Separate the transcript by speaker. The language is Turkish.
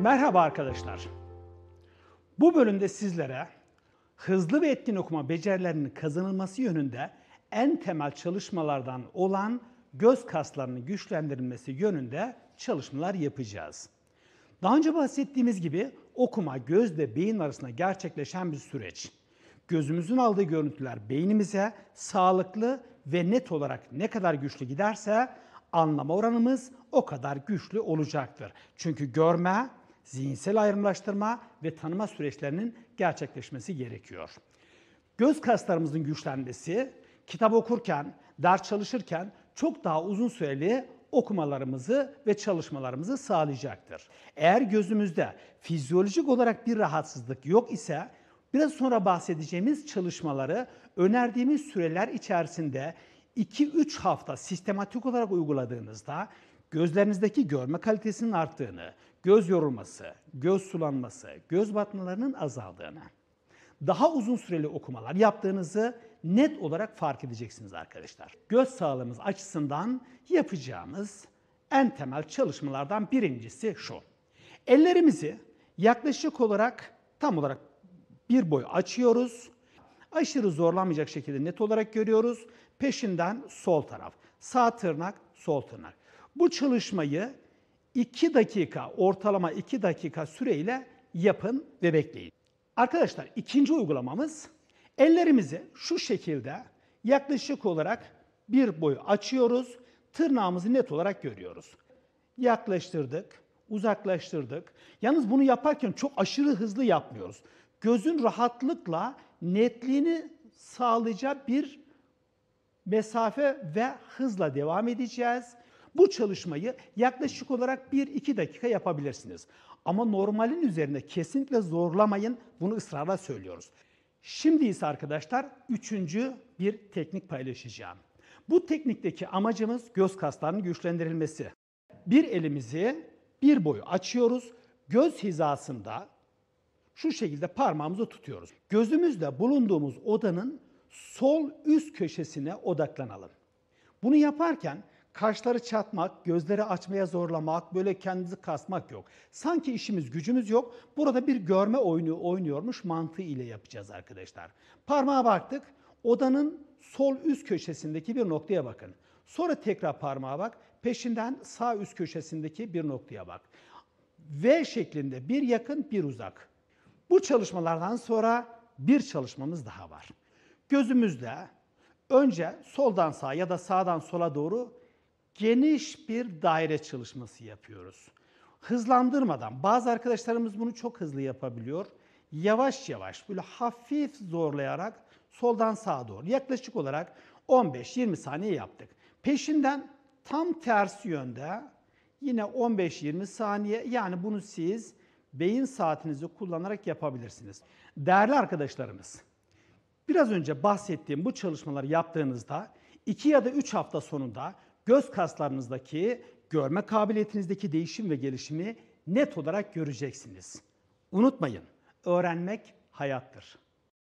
Speaker 1: Merhaba arkadaşlar. Bu bölümde sizlere hızlı ve etkin okuma becerilerinin kazanılması yönünde en temel çalışmalardan olan göz kaslarının güçlendirilmesi yönünde çalışmalar yapacağız. Daha önce bahsettiğimiz gibi okuma göz beyin arasında gerçekleşen bir süreç. Gözümüzün aldığı görüntüler beynimize sağlıklı ve net olarak ne kadar güçlü giderse anlama oranımız o kadar güçlü olacaktır. Çünkü görme, zihinsel ayrımlaştırma ve tanıma süreçlerinin gerçekleşmesi gerekiyor. Göz kaslarımızın güçlenmesi, kitap okurken, ders çalışırken çok daha uzun süreli okumalarımızı ve çalışmalarımızı sağlayacaktır. Eğer gözümüzde fizyolojik olarak bir rahatsızlık yok ise biraz sonra bahsedeceğimiz çalışmaları önerdiğimiz süreler içerisinde 2-3 hafta sistematik olarak uyguladığınızda gözlerinizdeki görme kalitesinin arttığını, göz yorulması, göz sulanması, göz batmalarının azaldığını, daha uzun süreli okumalar yaptığınızı net olarak fark edeceksiniz arkadaşlar. Göz sağlığımız açısından yapacağımız en temel çalışmalardan birincisi şu. Ellerimizi yaklaşık olarak tam olarak bir boy açıyoruz. Aşırı zorlanmayacak şekilde net olarak görüyoruz. Peşinden sol taraf, sağ tırnak, sol tırnak. Bu çalışmayı 2 dakika, ortalama 2 dakika süreyle yapın ve bekleyin. Arkadaşlar ikinci uygulamamız ellerimizi şu şekilde yaklaşık olarak bir boyu açıyoruz. Tırnağımızı net olarak görüyoruz. Yaklaştırdık, uzaklaştırdık. Yalnız bunu yaparken çok aşırı hızlı yapmıyoruz. Gözün rahatlıkla netliğini sağlayacağı bir mesafe ve hızla devam edeceğiz. Bu çalışmayı yaklaşık olarak 1-2 dakika yapabilirsiniz. Ama normalin üzerine kesinlikle zorlamayın. Bunu ısrarla söylüyoruz. Şimdi ise arkadaşlar üçüncü bir teknik paylaşacağım. Bu teknikteki amacımız göz kaslarının güçlendirilmesi. Bir elimizi bir boyu açıyoruz. Göz hizasında şu şekilde parmağımızı tutuyoruz. Gözümüzle bulunduğumuz odanın sol üst köşesine odaklanalım. Bunu yaparken kaşları çatmak, gözleri açmaya zorlamak, böyle kendinizi kasmak yok. Sanki işimiz gücümüz yok. Burada bir görme oyunu oynuyormuş mantığı ile yapacağız arkadaşlar. Parmağa baktık. Odanın sol üst köşesindeki bir noktaya bakın. Sonra tekrar parmağa bak. Peşinden sağ üst köşesindeki bir noktaya bak. V şeklinde bir yakın bir uzak. Bu çalışmalardan sonra bir çalışmamız daha var. Gözümüzde önce soldan sağa ya da sağdan sola doğru geniş bir daire çalışması yapıyoruz. Hızlandırmadan, bazı arkadaşlarımız bunu çok hızlı yapabiliyor. Yavaş yavaş, böyle hafif zorlayarak soldan sağa doğru yaklaşık olarak 15-20 saniye yaptık. Peşinden tam tersi yönde yine 15-20 saniye yani bunu siz beyin saatinizi kullanarak yapabilirsiniz. Değerli arkadaşlarımız, biraz önce bahsettiğim bu çalışmaları yaptığınızda 2 ya da 3 hafta sonunda göz kaslarınızdaki görme kabiliyetinizdeki değişim ve gelişimi net olarak göreceksiniz. Unutmayın, öğrenmek hayattır.